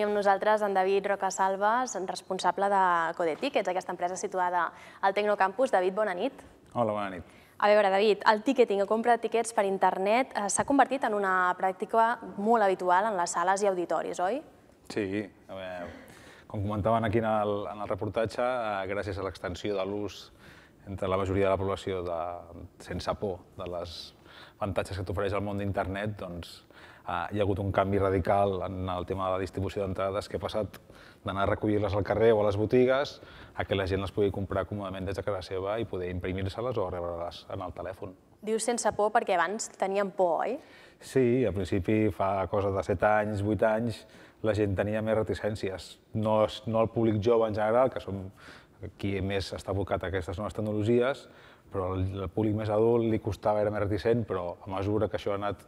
amb nosaltres en David Rocasalves, responsable de Codetickets, aquesta empresa situada al Tecnocampus. David, bona nit. Hola, bona nit. A veure, David, el ticketing o compra de tiquets per internet eh, s'ha convertit en una pràctica molt habitual en les sales i auditoris, oi? Sí, a veure, com comentaven aquí en el, en el reportatge, eh, gràcies a l'extensió de l'ús entre la majoria de la població de, sense por de les avantatges que t'ofereix el món d'internet, doncs Ah, hi ha hagut un canvi radical en el tema de la distribució d'entrades que ha passat d'anar a recollir-les al carrer o a les botigues a que la gent les pugui comprar còmodament des de casa seva i poder imprimir-se-les o rebre-les en el telèfon. Dius sense por perquè abans tenien por, oi? Sí, al principi, fa cosa de 7 anys, 8 anys, la gent tenia més reticències. No, no el públic jove en general, que som qui més està abocat a aquestes noves tecnologies, però el públic més adult li costava, era més reticent, però a mesura que això ha anat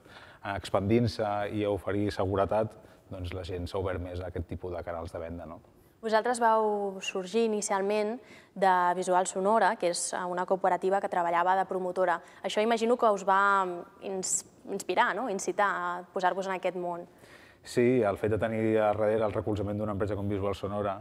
expandint-se i a oferir seguretat, doncs la gent s'ha obert més a aquest tipus de canals de venda. No? Vosaltres vau sorgir inicialment de Visual Sonora, que és eh, una cooperativa que treballava de promotora. Això imagino que us va inspirar, no? incitar a posar-vos en aquest món sí, el fet de tenir a darrere el recolzament d'una empresa com Visual Sonora,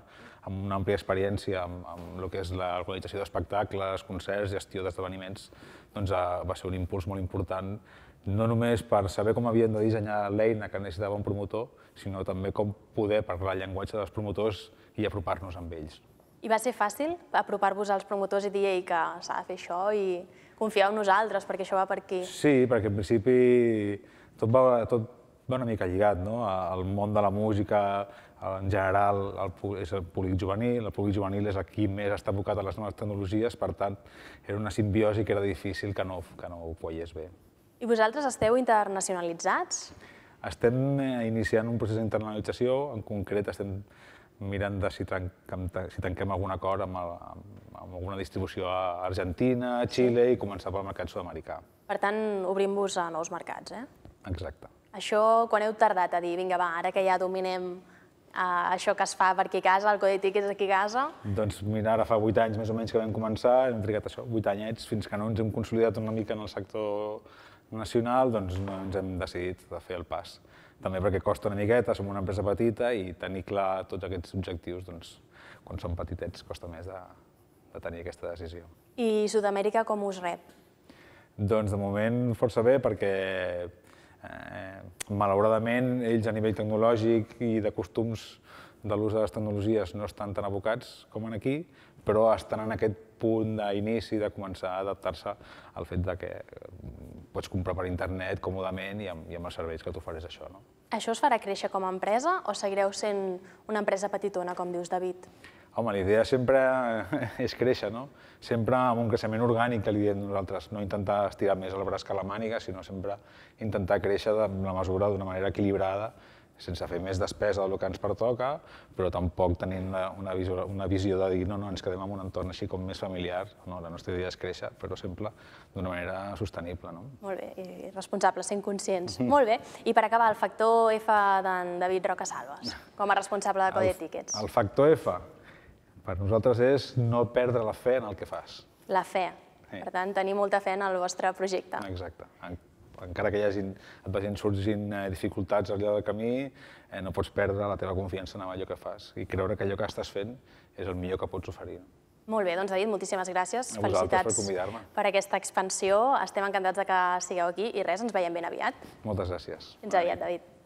amb una àmplia experiència amb, amb el que és l'organització d'espectacles, concerts, gestió d'esdeveniments, doncs eh, va ser un impuls molt important, no només per saber com havien de dissenyar l'eina que necessitava un promotor, sinó també com poder parlar el llenguatge dels promotors i apropar-nos amb ells. I va ser fàcil apropar-vos als promotors i dir Ei, que s'ha de fer això i confiar en nosaltres perquè això va per aquí? Sí, perquè en principi tot va, tot va una mica lligat, no? El món de la música, en general, el, és el públic juvenil, el públic juvenil és el qui més està abocat a les noves tecnologies, per tant, era una simbiosi que era difícil que no, que no ho poiés bé. I vosaltres esteu internacionalitzats? Estem eh, iniciant un procés d'internalització, en concret estem mirant de si, tanquem, si tanquem algun acord amb, el, amb, amb alguna distribució a Argentina, a Xile i començar pel mercat sud-americà. Per tant, obrim-vos a nous mercats, eh? Exacte. Això, quan heu tardat a dir, vinga, va, ara que ja dominem eh, això que es fa per aquí a casa, el Codi és aquí a casa? Doncs mira, ara fa 8 anys més o menys que vam començar, hem trigat això, 8 anyets, fins que no ens hem consolidat una mica en el sector nacional, doncs no ens hem decidit de fer el pas. També perquè costa una miqueta, som una empresa petita i tenir clar tots aquests objectius, doncs, quan som petitets costa més de, de tenir aquesta decisió. I Sud-amèrica com us rep? Doncs de moment força bé perquè Eh, malauradament, ells a nivell tecnològic i de costums de l'ús de les tecnologies no estan tan abocats com en aquí, però estan en aquest punt d'inici de començar a adaptar-se al fet de que eh, pots comprar per internet còmodament i amb, i amb els serveis que t'ofereix això. No? Això us farà créixer com a empresa o seguireu sent una empresa petitona, com dius, David? Home, la idea sempre és créixer, no? Sempre amb un creixement orgànic, que li diem nosaltres, no intentar estirar més el braç que la màniga, sinó sempre intentar créixer amb la mesura d'una manera equilibrada, sense fer més despesa del que ens pertoca, però tampoc tenint una, una, visió, una visió de dir no, no, ens quedem en un entorn així com més familiar. No, la nostra idea és créixer, però sempre d'una manera sostenible. No? Molt bé, i responsable, sent conscients. Mhm. Molt bé, i per acabar, el factor F d'en David Roca Salves, com a responsable de Codi Etiquets. El factor F? Per nosaltres és no perdre la fe en el que fas. La fe. Sí. Per tant, tenir molta fe en el vostre projecte. Exacte. En, encara que hi hagi, et vagin sorgint eh, dificultats al llarg del camí, eh, no pots perdre la teva confiança en allò que fas i creure que allò que estàs fent és el millor que pots oferir. Molt bé, doncs David, moltíssimes gràcies. A Felicitats per, per aquesta expansió. Estem encantats de que sigueu aquí i res, ens veiem ben aviat. Moltes gràcies. Fins aviat, David.